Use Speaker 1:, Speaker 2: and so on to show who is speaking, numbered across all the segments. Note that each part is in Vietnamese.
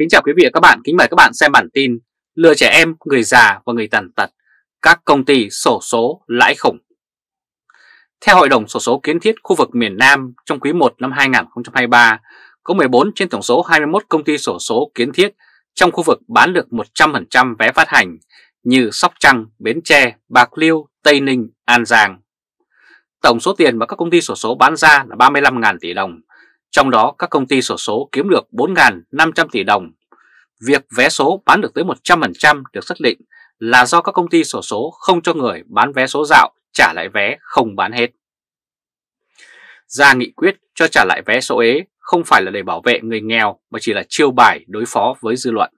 Speaker 1: Kính chào quý vị và các bạn, kính mời các bạn xem bản tin Lừa trẻ em, người già và người tàn tật Các công ty sổ số lãi khủng Theo Hội đồng sổ số kiến thiết khu vực miền Nam trong quý 1 năm 2023 Có 14 trên tổng số 21 công ty sổ số kiến thiết trong khu vực bán được 100% vé phát hành như Sóc Trăng, Bến Tre, Bạc Liêu, Tây Ninh, An Giang. Tổng số tiền mà các công ty sổ số bán ra là 35.000 tỷ đồng, trong đó các công ty sổ số kiếm được 4.500 tỷ đồng. Việc vé số bán được tới 100% được xác định là do các công ty sổ số không cho người bán vé số dạo trả lại vé không bán hết. Ra nghị quyết cho trả lại vé số ế không phải là để bảo vệ người nghèo mà chỉ là chiêu bài đối phó với dư luận.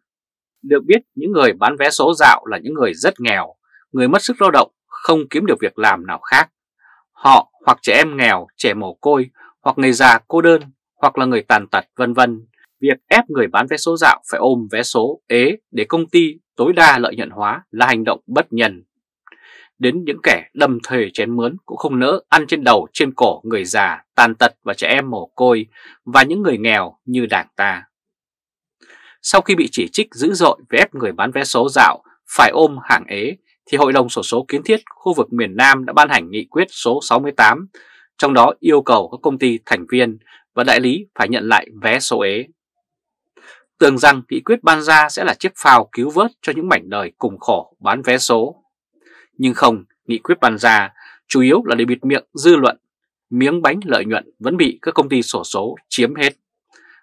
Speaker 1: Được biết những người bán vé số dạo là những người rất nghèo, người mất sức lao động, không kiếm được việc làm nào khác. Họ hoặc trẻ em nghèo, trẻ mồ côi hoặc người già cô đơn hoặc là người tàn tật vân vân, việc ép người bán vé số dạo phải ôm vé số ế để công ty tối đa lợi nhuận hóa là hành động bất nhân. Đến những kẻ đâm thề chén mướn cũng không nỡ ăn trên đầu trên cổ người già, tàn tật và trẻ em mồ côi và những người nghèo như đảng ta. Sau khi bị chỉ trích dữ dội về ép người bán vé số dạo phải ôm hàng ế thì Hội đồng sổ số kiến thiết khu vực miền Nam đã ban hành nghị quyết số 68, trong đó yêu cầu các công ty thành viên và đại lý phải nhận lại vé số ế. Tưởng rằng nghị quyết ban ra sẽ là chiếc phao cứu vớt cho những mảnh đời cùng khổ bán vé số. Nhưng không, nghị quyết ban ra chủ yếu là để bịt miệng dư luận, miếng bánh lợi nhuận vẫn bị các công ty sổ số chiếm hết.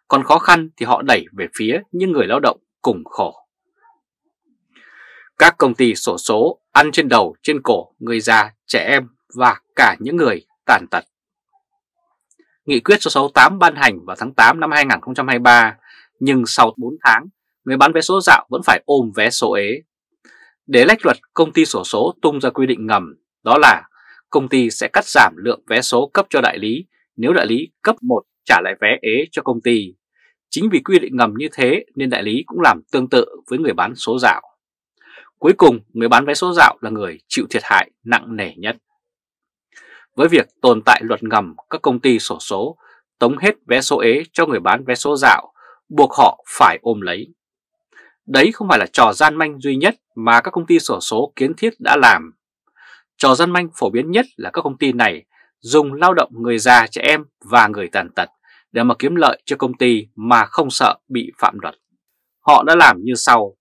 Speaker 1: Còn khó khăn thì họ đẩy về phía những người lao động cùng khổ. Các công ty sổ số ăn trên đầu, trên cổ, người già, trẻ em và cả những người tàn tật. Nghị quyết số 68 ban hành vào tháng 8 năm 2023, nhưng sau 4 tháng, người bán vé số dạo vẫn phải ôm vé số ế. Để lách luật, công ty sổ số tung ra quy định ngầm, đó là công ty sẽ cắt giảm lượng vé số cấp cho đại lý nếu đại lý cấp 1 trả lại vé ế cho công ty. Chính vì quy định ngầm như thế nên đại lý cũng làm tương tự với người bán số dạo. Cuối cùng, người bán vé số dạo là người chịu thiệt hại nặng nề nhất với việc tồn tại luật ngầm các công ty sổ số tống hết vé số ế cho người bán vé số dạo, buộc họ phải ôm lấy. Đấy không phải là trò gian manh duy nhất mà các công ty sổ số kiến thiết đã làm. Trò gian manh phổ biến nhất là các công ty này dùng lao động người già, trẻ em và người tàn tật để mà kiếm lợi cho công ty mà không sợ bị phạm luật. Họ đã làm như sau.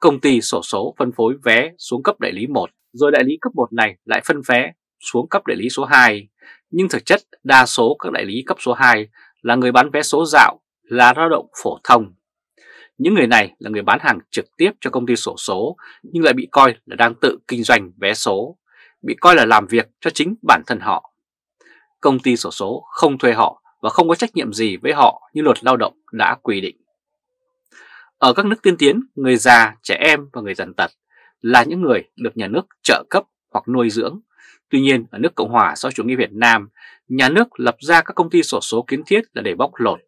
Speaker 1: Công ty sổ số phân phối vé xuống cấp đại lý 1, rồi đại lý cấp 1 này lại phân vé xuống cấp đại lý số 2, nhưng thực chất đa số các đại lý cấp số 2 là người bán vé số dạo, là lao động phổ thông. Những người này là người bán hàng trực tiếp cho công ty sổ số nhưng lại bị coi là đang tự kinh doanh vé số, bị coi là làm việc cho chính bản thân họ. Công ty sổ số không thuê họ và không có trách nhiệm gì với họ như luật lao động đã quy định. Ở các nước tiên tiến, người già, trẻ em và người tàn tật là những người được nhà nước trợ cấp hoặc nuôi dưỡng Tuy nhiên, ở nước Cộng hòa xã chủ nghĩa Việt Nam, nhà nước lập ra các công ty sổ số kiến thiết là để bóc lột,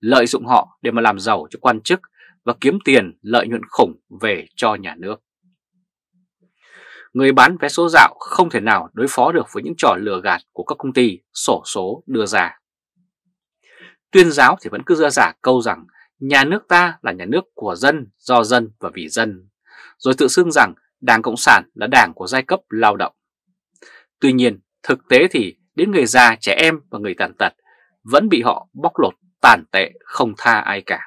Speaker 1: lợi dụng họ để mà làm giàu cho quan chức và kiếm tiền lợi nhuận khủng về cho nhà nước. Người bán vé số dạo không thể nào đối phó được với những trò lừa gạt của các công ty sổ số đưa ra. Tuyên giáo thì vẫn cứ ra giả câu rằng nhà nước ta là nhà nước của dân, do dân và vì dân, rồi tự xưng rằng Đảng Cộng sản là đảng của giai cấp lao động. Tuy nhiên, thực tế thì đến người già, trẻ em và người tàn tật vẫn bị họ bóc lột tàn tệ không tha ai cả.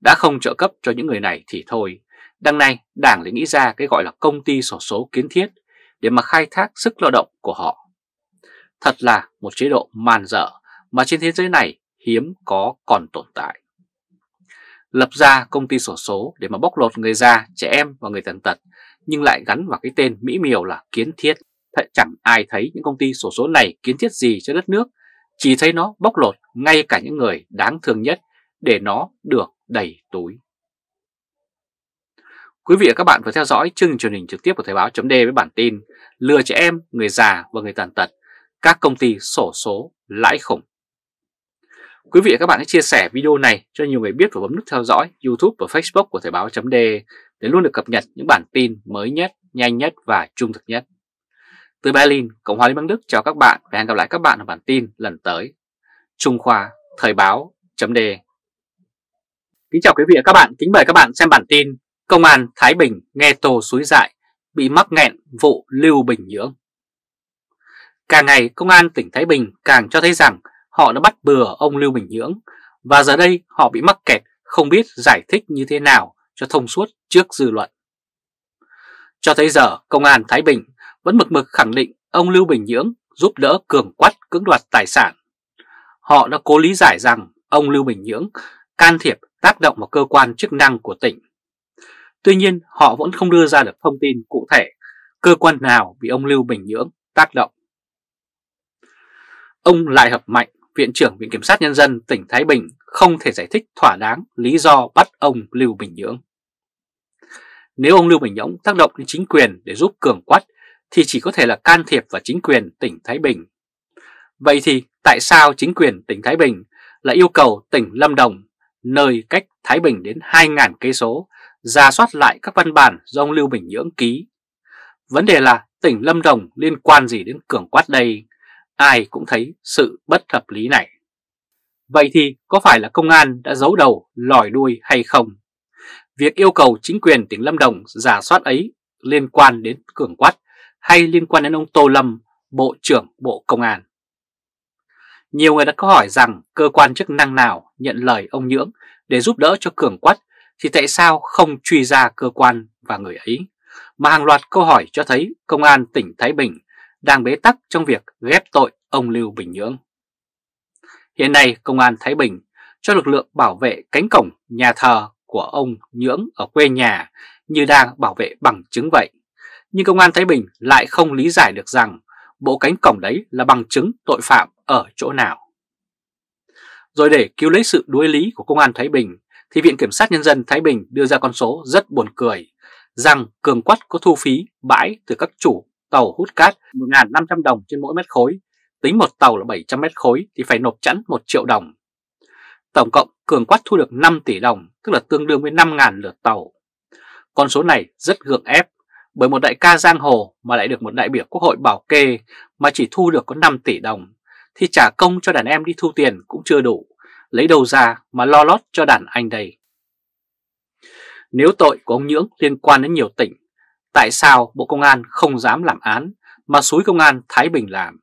Speaker 1: Đã không trợ cấp cho những người này thì thôi, đằng này Đảng lại nghĩ ra cái gọi là công ty sổ số kiến thiết để mà khai thác sức lao động của họ. Thật là một chế độ man dở mà trên thế giới này hiếm có còn tồn tại. Lập ra công ty sổ số để mà bóc lột người già, trẻ em và người tàn tật nhưng lại gắn vào cái tên mỹ miều là kiến thiết chẳng ai thấy những công ty sổ số này kiến thiết gì cho đất nước, chỉ thấy nó bóc lột ngay cả những người đáng thương nhất để nó được đầy túi. Quý vị và các bạn vừa theo dõi chương truyền hình trực tiếp của Thời báo .d với bản tin Lừa trẻ em, người già và người tàn tật, các công ty sổ số lãi khủng. Quý vị và các bạn hãy chia sẻ video này cho nhiều người biết và bấm nút theo dõi YouTube và Facebook của Thời báo .d để luôn được cập nhật những bản tin mới nhất, nhanh nhất và trung thực nhất. Từ Berlin, Cộng hòa Liên bang Đức chào các bạn và hẹn gặp lại các bạn ở bản tin lần tới. Trung Khoa, Thời báo, chấm đề. Kính chào quý vị và các bạn, kính mời các bạn xem bản tin Công an Thái Bình nghe tô suối dại, bị mắc nghẹn vụ Lưu Bình Nhưỡng. Càng ngày, Công an tỉnh Thái Bình càng cho thấy rằng họ đã bắt bừa ông Lưu Bình Nhưỡng và giờ đây họ bị mắc kẹt không biết giải thích như thế nào cho thông suốt trước dư luận. Cho thấy giờ, Công an Thái Bình vẫn mực mực khẳng định ông Lưu Bình Nhưỡng giúp đỡ cường quát cưỡng đoạt tài sản. Họ đã cố lý giải rằng ông Lưu Bình Nhưỡng can thiệp tác động vào cơ quan chức năng của tỉnh. Tuy nhiên họ vẫn không đưa ra được thông tin cụ thể cơ quan nào bị ông Lưu Bình Nhưỡng tác động. Ông Lại Hợp Mạnh, Viện trưởng Viện Kiểm sát Nhân dân tỉnh Thái Bình không thể giải thích thỏa đáng lý do bắt ông Lưu Bình Nhưỡng. Nếu ông Lưu Bình Nhưỡng tác động đến chính quyền để giúp cường quát thì chỉ có thể là can thiệp vào chính quyền tỉnh Thái Bình. Vậy thì tại sao chính quyền tỉnh Thái Bình lại yêu cầu tỉnh Lâm Đồng, nơi cách Thái Bình đến 2.000 cây số, ra soát lại các văn bản do ông Lưu Bình Nhưỡng ký? Vấn đề là tỉnh Lâm Đồng liên quan gì đến cường quát đây? Ai cũng thấy sự bất hợp lý này. Vậy thì có phải là công an đã giấu đầu lòi đuôi hay không? Việc yêu cầu chính quyền tỉnh Lâm Đồng giả soát ấy liên quan đến cường quát hay liên quan đến ông Tô Lâm, Bộ trưởng Bộ Công an. Nhiều người đã có hỏi rằng cơ quan chức năng nào nhận lời ông Nhưỡng để giúp đỡ cho Cường Quất thì tại sao không truy ra cơ quan và người ấy? Mà hàng loạt câu hỏi cho thấy Công an tỉnh Thái Bình đang bế tắc trong việc ghép tội ông Lưu Bình Nhưỡng. Hiện nay Công an Thái Bình cho lực lượng bảo vệ cánh cổng nhà thờ của ông Nhưỡng ở quê nhà như đang bảo vệ bằng chứng vậy nhưng Công an Thái Bình lại không lý giải được rằng bộ cánh cổng đấy là bằng chứng tội phạm ở chỗ nào. Rồi để cứu lấy sự đối lý của Công an Thái Bình, thì Viện Kiểm sát Nhân dân Thái Bình đưa ra con số rất buồn cười, rằng cường quất có thu phí bãi từ các chủ tàu hút cát 1.500 đồng trên mỗi mét khối, tính một tàu là 700 mét khối thì phải nộp chẵn 1 triệu đồng. Tổng cộng cường quát thu được 5 tỷ đồng, tức là tương đương với 5.000 lượt tàu. Con số này rất gượng ép bởi một đại ca giang hồ mà lại được một đại biểu quốc hội bảo kê mà chỉ thu được có 5 tỷ đồng, thì trả công cho đàn em đi thu tiền cũng chưa đủ, lấy đâu ra mà lo lót cho đàn anh đây. Nếu tội của ông Nhưỡng liên quan đến nhiều tỉnh, tại sao Bộ Công an không dám làm án mà suối Công an Thái Bình làm?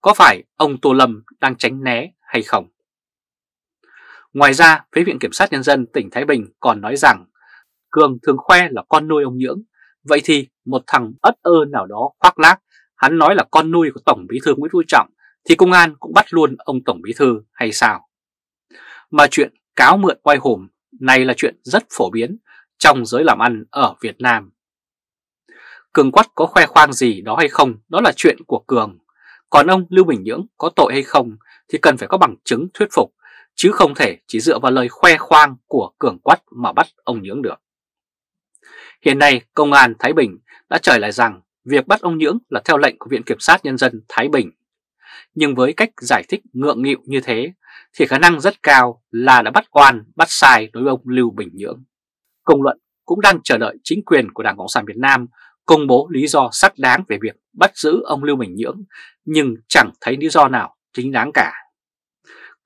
Speaker 1: Có phải ông Tô Lâm đang tránh né hay không? Ngoài ra, phía Viện Kiểm sát Nhân dân tỉnh Thái Bình còn nói rằng Cường thường khoe là con nuôi ông Nhưỡng, vậy thì một thằng ất ơ nào đó khoác lác, hắn nói là con nuôi của Tổng Bí thư Nguyễn Phú Trọng, thì công an cũng bắt luôn ông Tổng Bí thư hay sao? Mà chuyện cáo mượn oai hùm này là chuyện rất phổ biến trong giới làm ăn ở Việt Nam. Cường Quắt có khoe khoang gì đó hay không, đó là chuyện của Cường. Còn ông Lưu Bình Nhưỡng có tội hay không thì cần phải có bằng chứng thuyết phục, chứ không thể chỉ dựa vào lời khoe khoang của Cường Quắt mà bắt ông Nhưỡng được. Hiện nay, Công an Thái Bình đã trở lại rằng việc bắt ông Nhưỡng là theo lệnh của Viện Kiểm sát Nhân dân Thái Bình. Nhưng với cách giải thích ngượng nghịu như thế, thì khả năng rất cao là đã bắt oan, bắt sai đối với ông Lưu Bình Nhưỡng. Công luận cũng đang chờ đợi chính quyền của Đảng Cộng sản Việt Nam công bố lý do xác đáng về việc bắt giữ ông Lưu Bình Nhưỡng, nhưng chẳng thấy lý do nào chính đáng cả.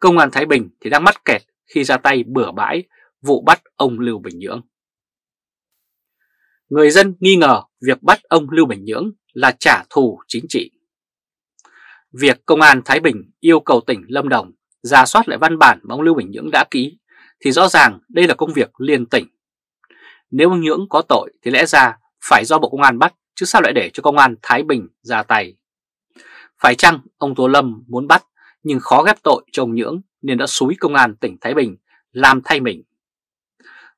Speaker 1: Công an Thái Bình thì đang mắc kẹt khi ra tay bừa bãi vụ bắt ông Lưu Bình Nhưỡng người dân nghi ngờ việc bắt ông Lưu Bình Nhưỡng là trả thù chính trị. Việc Công an Thái Bình yêu cầu tỉnh Lâm Đồng ra soát lại văn bản mà ông Lưu Bình Nhưỡng đã ký thì rõ ràng đây là công việc liên tỉnh. Nếu ông Nhưỡng có tội thì lẽ ra phải do Bộ Công an bắt chứ sao lại để cho Công an Thái Bình ra tay. Phải chăng ông Tô Lâm muốn bắt nhưng khó ghép tội cho ông Nhưỡng nên đã xúi Công an tỉnh Thái Bình làm thay mình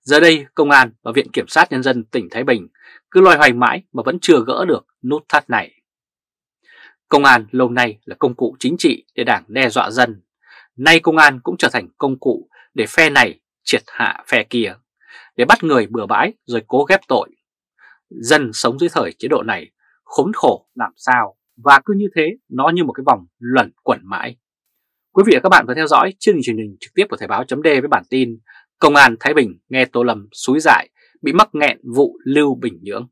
Speaker 1: Giờ đây, Công an và Viện Kiểm sát Nhân dân tỉnh Thái Bình cứ loay hoay mãi mà vẫn chưa gỡ được nút thắt này. Công an lâu nay là công cụ chính trị để đảng đe dọa dân. Nay công an cũng trở thành công cụ để phe này triệt hạ phe kia, để bắt người bừa bãi rồi cố ghép tội. Dân sống dưới thời chế độ này khốn khổ làm sao và cứ như thế nó như một cái vòng luẩn quẩn mãi. Quý vị và các bạn vừa theo dõi chương trình truyền hình trực tiếp của Thời báo chấm với bản tin Công an Thái Bình nghe Tô Lâm suối dại bị mắc nghẹn vụ Lưu Bình Nhưỡng.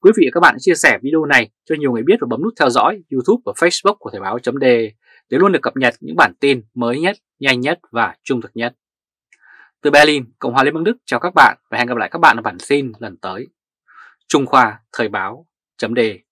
Speaker 1: Quý vị và các bạn chia sẻ video này cho nhiều người biết và bấm nút theo dõi YouTube và Facebook của Thời báo .de để luôn được cập nhật những bản tin mới nhất, nhanh nhất và trung thực nhất. Từ Berlin, Cộng hòa Liên bang Đức chào các bạn và hẹn gặp lại các bạn ở bản tin lần tới. Trung Khoa Thời báo .de